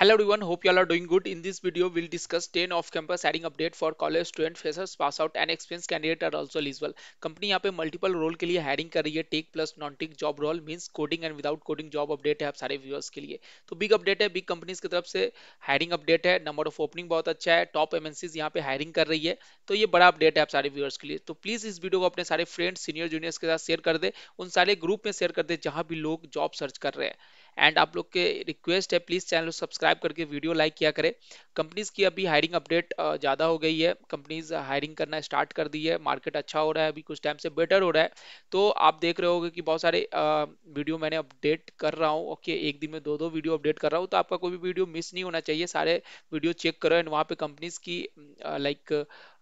Hello everyone hope you all are good in this video will discuss ten off campus campus update for college student student pass out and experience candidate are are also company यहाँ पे multiple role के लिए hiring कर रही है tech plus non tech job role means coding and without coding job update है आप सारे व्यूअर्स के लिए तो बिग अपडेट है बिग कंपनीज की तरफ से हायरिंग अपडेट है नंबर ऑफ ओपनिंग बहुत अच्छा है टॉप एमएनसीज यहाँ पे हायरिंग कर रही है तो ये बड़ा अपडेट है आप सारे व्यूअर्स के लिए तो प्लीज इस वीडियो को अपने सारे फ्रेंड्स सीनियर जूनियर्स के साथ शेयर कर दे उन सारे ग्रुप में शेयर कर दे जहां भी लोग जॉब सर्च कर रहे हैं एंड आप लोग के रिक्वेस्ट है प्लीज चैनल सब्सक्राइब करके वीडियो लाइक किया करें कंपनीज की अभी हायरिंग अपडेट ज्यादा हो गई है कंपनीज हायरिंग करना स्टार्ट कर दी है मार्केट अच्छा हो रहा है अभी कुछ टाइम से बेटर हो रहा है तो आप देख रहे होगे कि बहुत सारे वीडियो मैंने अपडेट कर रहा हूँ ओके एक दिन में दो दो वीडियो अपडेट कर रहा हूँ तो आपका कोई भी वीडियो मिस नहीं होना चाहिए सारे वीडियो चेक करो एंड वहाँ पे कंपनीज की लाइक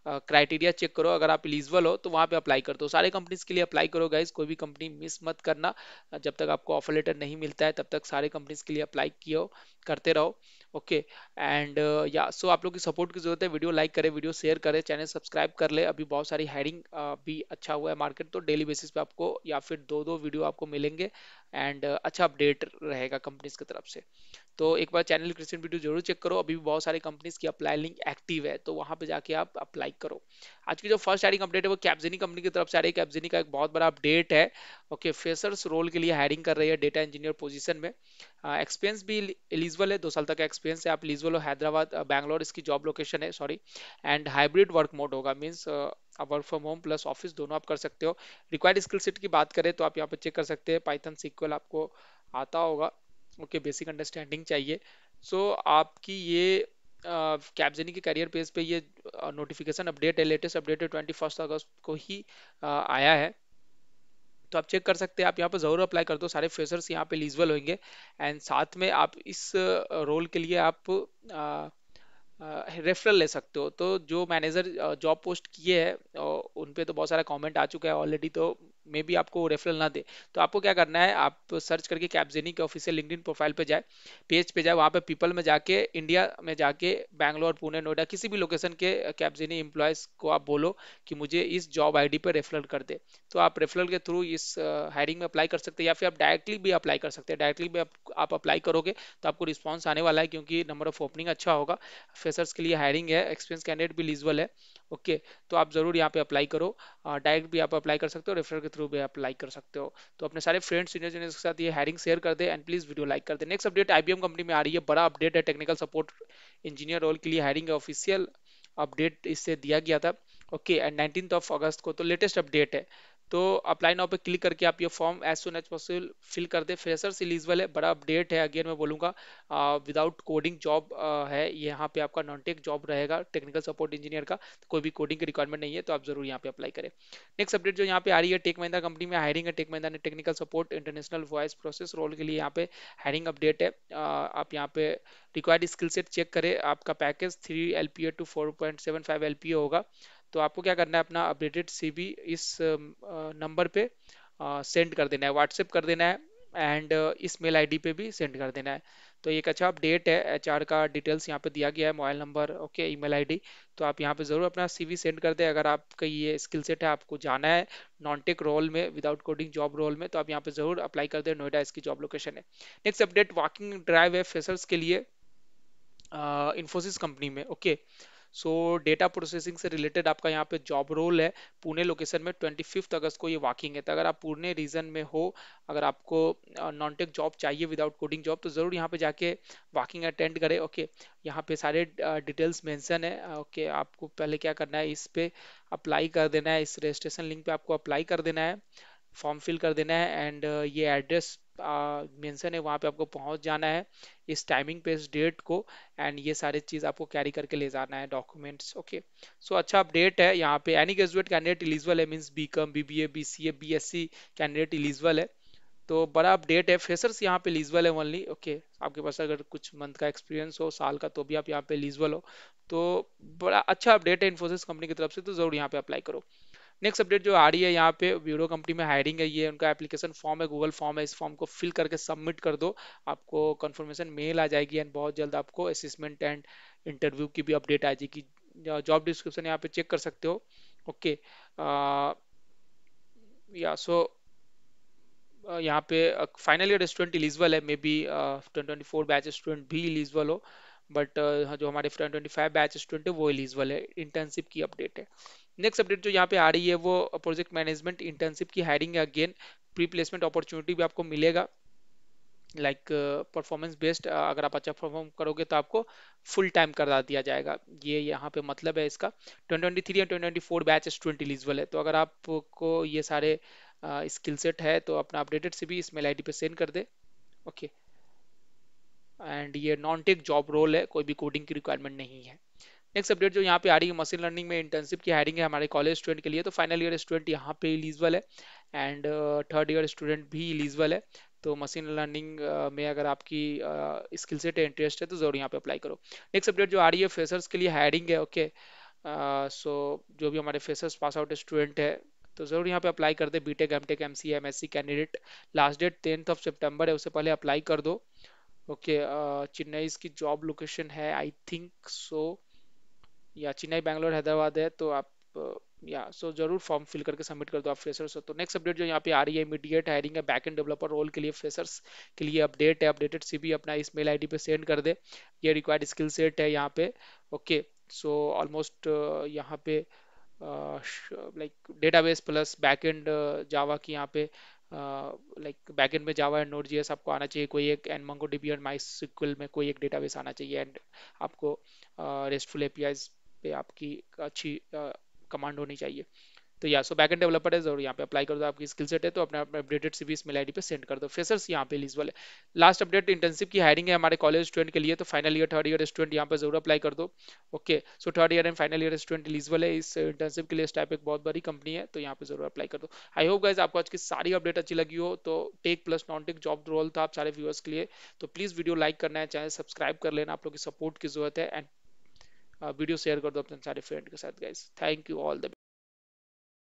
क्राइटेरिया चेक करो अगर आप इलिजिबल हो तो वहाँ पे अप्लाई कर दो सारे कंपनीज के लिए अप्लाई करो गाइज कोई भी कंपनी मिस मत करना जब तक आपको ऑफर लेटर नहीं मिलता है तब तक सारे कंपनीज के लिए अप्लाई किया करते रहो ओके एंड या सो आप लोग की सपोर्ट की जरूरत है वीडियो लाइक करें वीडियो शेयर करें चैनल सब्सक्राइब कर ले अभी बहुत सारी हायरिंग uh, भी अच्छा हुआ है मार्केट तो डेली बेसिस पे आपको या फिर दो दो वीडियो आपको मिलेंगे एंड uh, अच्छा अपडेट रहेगा कंपनीज की तरफ से तो एक बार चैनल क्रिस्टियन वीडियो जरूर चेक करो अभी भी बहुत सारी कंपनीज की अप्लाई लिंक एक्टिव है तो वहां पे जाके आप अप्लाई करो आज की जो फर्स्ट हायरिंग अपडेट है वो कैप्जनी कंपनी की तरफ से आ रही है कैप्जनी का एक बहुत बड़ा अपडेट है ओके फेसर्स रोल के लिए हायरिंग कर रही है डेटा इंजीनियर पोजीशन में एक्सपीरियंस uh, भी एलिजिबल है दो साल तक का एक्सपीरियंस है आप एलिजिबल हो हैदराबाद बैंगलोर इसकी जॉब लोकेशन है sorry and hybrid work mode होगा मीन्स आप work from home plus office दोनों आप कर सकते हो रिक्वायर्ड स्किल सेट की बात करें तो आप यहाँ पर चेक कर सकते हैं पाइथन सिक्वल आपको आता होगा ओके बेसिक अंडरस्टैंडिंग चाहिए सो so, आपकी ये कैप्जनी के करियर पेज पे ये नोटिफिकेशन अपडेट है लेटेस्ट अपडेट है ट्वेंटी फर्स्ट अगस्त को ही uh, आया है तो आप चेक कर सकते हैं आप यहाँ पर ज़रूर अप्लाई कर दो सारे फ्रेशर्स यहाँ पे एलिजिबल होंगे एंड साथ में आप इस रोल के लिए आप रेफरल uh, ले सकते हो तो जो मैनेजर जॉब पोस्ट किए हैं उन पर तो बहुत सारा कमेंट आ चुका है ऑलरेडी तो मे भी आपको रेफरल ना दे तो आपको क्या करना है आप सर्च करके कैपजेनी के ऑफिशियल लिंकड प्रोफाइल पे जाए पेज पे जाए वहाँ पे पीपल में जाके इंडिया में जाके बैंगलोर पुणे नोएडा किसी भी लोकेशन के कैपजेनी एम्प्लॉयज़ को आप बोलो कि मुझे इस जॉब आईडी पर रेफरल कर दे तो आप रेफरल के थ्रू इस हायरिंग में अप्लाई कर सकते हैं या फिर आप डायरेक्टली भी अप्लाई कर सकते हैं डायरेक्टली भी आप, अप्लाई करोगे तो आपको रिस्पॉन्स आने वाला है क्योंकि नंबर ऑफ ओपनिंग अच्छा होगा फ्रेशर्स के लिए हायरिंग है एक्सपीरियंस कैंडिडेट भी लीजल है ओके तो आप ज़रूर यहाँ पे अप्लाई करो डायरेक्ट भी आप अप्लाई कर सकते हो रेफर के थ्रू भी अप्लाई कर सकते हो तो अपने सारे फ्रेंड्स सीनियर जीनियर के साथ ये हैरिंग शेयर कर दे एंड प्लीज़ वीडियो लाइक कर दे नेक्स्ट अपडेट आई कंपनी में आ रही है बड़ा अपडेट है टेक्निकल सपोर्ट इंजीनियर रोल के लिए है ऑफिशियल अपडेट इससे दिया गया था okay and nineteen of August को तो लेटेस्ट अपडेट है तो अप्लाई नाउ पे क्लिक करके आप ये form as soon as possible fill कर दे से इलिजिबल है बड़ा अपडेट है अगेन मैं बोलूँगा विदाउट कोडिंग जॉब है यहाँ पे आपका नॉन टेक जॉब रहेगा टेक्निकल सपोर्ट इंजीनियर का तो कोई भी कोडिंग की रिक्वायरमेंट नहीं है तो आप जरूर यहाँ पे अप्लाई करें नेक्स्ट अपडेट जो यहाँ पे आ रही है टेक महिंदा कंपनी में हायरिंग है टेक महिंदा ने technical support international voice process role के लिए यहाँ पे हायरिंग अपडेट है आप यहाँ पे रिक्वायर्ड स्किल सेट चेक करें आपका package three L to four point होगा तो आपको क्या करना है अपना अपडेटेड सी इस नंबर पे सेंड कर देना है व्हाट्सएप कर देना है एंड इस मेल आईडी पे भी सेंड कर देना है तो एक अच्छा अपडेट है एचआर का डिटेल्स यहाँ पे दिया गया है mobile number okay email ID तो आप यहाँ पे ज़रूर अपना सीवी सेंड कर दें अगर आपका ये स्किल सेट है आपको जाना है नॉन टेक रोल में विदाउट कोडिंग जॉब रोल में तो आप यहाँ पे ज़रूर अप्लाई कर दें नोएडा इसकी जॉब लोकेशन है नेक्स्ट अपडेट वॉकिंग ड्राइव है फेसर्स के लिए इन्फोसिस कंपनी में okay okay. So data processing से रिलेटेड आपका यहाँ पे जॉब रोल है पुणे लोकेशन में ट्वेंटी अगस्त को ये वॉकिंग है तो अगर आप पुणे रीजन में हो अगर आपको नॉन टेक जॉब चाहिए विदाउट कोडिंग जॉब तो ज़रूर यहाँ पे जाके वॉकिंग अटेंड करें ओके यहाँ पे सारे डिटेल्स मेंशन है ओके आपको पहले क्या करना है इस पर अप्लाई कर देना है इस रजिस्ट्रेशन लिंक पे आपको अप्लाई कर देना है फॉर्म फिल कर देना है एंड ये एड्रेस मेंशन है वहाँ पे आपको पहुँच जाना है इस टाइमिंग पे इस डेट को एंड ये सारी चीज़ आपको कैरी करके ले जाना है डॉक्यूमेंट्स ओके सो अच्छा अपडेट है यहाँ पे एनी ग्रेजुएट कैंडिडेट इलिजिबल है means B com B B A B C A B S C candidate eligible है तो बड़ा अपडेट है फ्रेशर्स यहाँ पे इलिजिबल है ओनली ओके okay, आपके पास अगर कुछ मंथ का एक्सपीरियंस हो साल का तो भी आप यहाँ पे इलिजिबल हो तो बड़ा अच्छा अपडेट है इन्फोसिस कंपनी की तरफ से तो ज़रूर यहाँ पे अप्लाई करो नेक्स्ट अपडेट जो आ रही है यहाँ पे ब्यूरो कंपनी में हायरिंग है ये उनका एप्लीकेशन फॉर्म है गूगल फॉर्म है इस फॉर्म को फिल करके सबमिट कर दो आपको कन्फर्मेशन मेल आ जाएगी एंड बहुत जल्द आपको असिसमेंट एंड इंटरव्यू की भी अपडेट आ जाएगी जॉब डिस्क्रिप्शन यहाँ पे चेक कर सकते हो ओके या सो यहाँ पे फाइनल ईयर स्टूडेंट इलिजिबल है maybe twenty twenty four batch student भी इलिजिबल हो बट uh, जो हमारे ट्वेंटी फाइव बैच स्टूडेंट है वो एलिजिबल है इंटर्नशिप की अपडेट है नेक्स्ट अपडेट जो यहाँ पे आ रही है वो प्रोजेक्ट मैनेजमेंट इंटर्नशिप की hiring again pre placement opportunity भी आपको मिलेगा लाइक परफॉर्मेंस बेस्ड अगर आप अच्छा परफॉर्म करोगे तो आपको फुल टाइम करा दिया जाएगा ये यहाँ पे मतलब है इसका 2023 twenty four batch student eligible है तो अगर आपको ये सारे स्किल uh, सेट है तो अपना अपडेटेड से भी इस मेल आई पे सेंड कर दे ओके okay. एंड ये नॉन टेक जॉब रोल है कोई भी कोडिंग की रिक्वायरमेंट नहीं है नेक्स्ट अपडेट जो यहाँ पे आ रही है मशीन लर्निंग में इंटर्नशिप की हायरिंग है हमारे कॉलेज स्टूडेंट के लिए तो फाइनल ईयर स्टूडेंट यहाँ पे एलिजिबल है एंड थर्ड ईयर स्टूडेंट भी एलिजिबल है तो मशीन लर्निंग uh, में अगर आपकी स्किल सेट इंटरेस्ट है तो जरूर यहाँ पे अप्लाई करो नेक्स्ट अपडेट जो आ रही है फेसर्स के लिए हायरिंग है ओके सो uh, जो भी हमारे फेसर्स पास आउट स्टूडेंट है तो जरूर यहाँ पे अप्लाई कर दे BTech MTech MCA MSc candidate last date tenth of September है उससे पहले अप्लाई कर दो ओके चेन्नई इसकी जॉब लोकेशन है आई थिंक सो या चेन्नई बैंगलोर हैदराबाद है तो आप या सो जरूर फॉर्म फिल करके सबमिट कर दो आप फ्रेशर्स हो तो नेक्स्ट अपडेट जो यहाँ पे आ रही है इमीडिएट हायरिंग है बैक एंड डेवलपर रोल के लिए फ्रेशर्स के लिए अपडेट है अपडेटेड सी अपना इस मेल आई पे सेंड कर दे ये रिक्वायर्ड स्किल सेट है यहाँ पे ओके सो ऑलमोस्ट यहाँ पे like database plus back end Java की यहाँ पे लाइक uh, बैकएंड में जावा एंड नोट जी आपको आना चाहिए कोई एक एंड मंगो डीबी और माई सिक्वल में कोई एक डेटाबेस आना चाहिए एंड आपको रेस्टफुल ए पे आपकी अच्छी कमांड होनी चाहिए तो या सो बैक एंड डेवलपर है जरूर यहाँ पे अप्लाई कर दो आपकी स्किल सेट है तो अपने अपडेटेड सीवी मेल आईडी पे सेंड कर दो फेसर्स यहाँ पे लीजल है लास्ट अपडेट इंटर्नशिप की हायरिंग है हमारे कॉलेज स्टूडेंट के लिए तो final year third year student यहाँ पे जरूर अप्लाई कर दो okay so third year and final year student eligible है इस इंटर्नशिप के लिए इस टाइप एक बहुत बड़ी कंपनी है तो यहाँ पे जरूर अप्लाई कर दो आई होप गाइज आपको आज की सारी अपडेट अच्छी लगी हो तो tech plus non tech job role था आप सारे व्यूअर्स के लिए तो प्लीज़ वीडियो लाइक करना है चैनल सब्सक्राइब कर लेना आप लोग की सपोर्ट की जरूरत है एंड वीडियो शेयर कर दो अपने सारे फ्रेंड के साथ guys thank you all the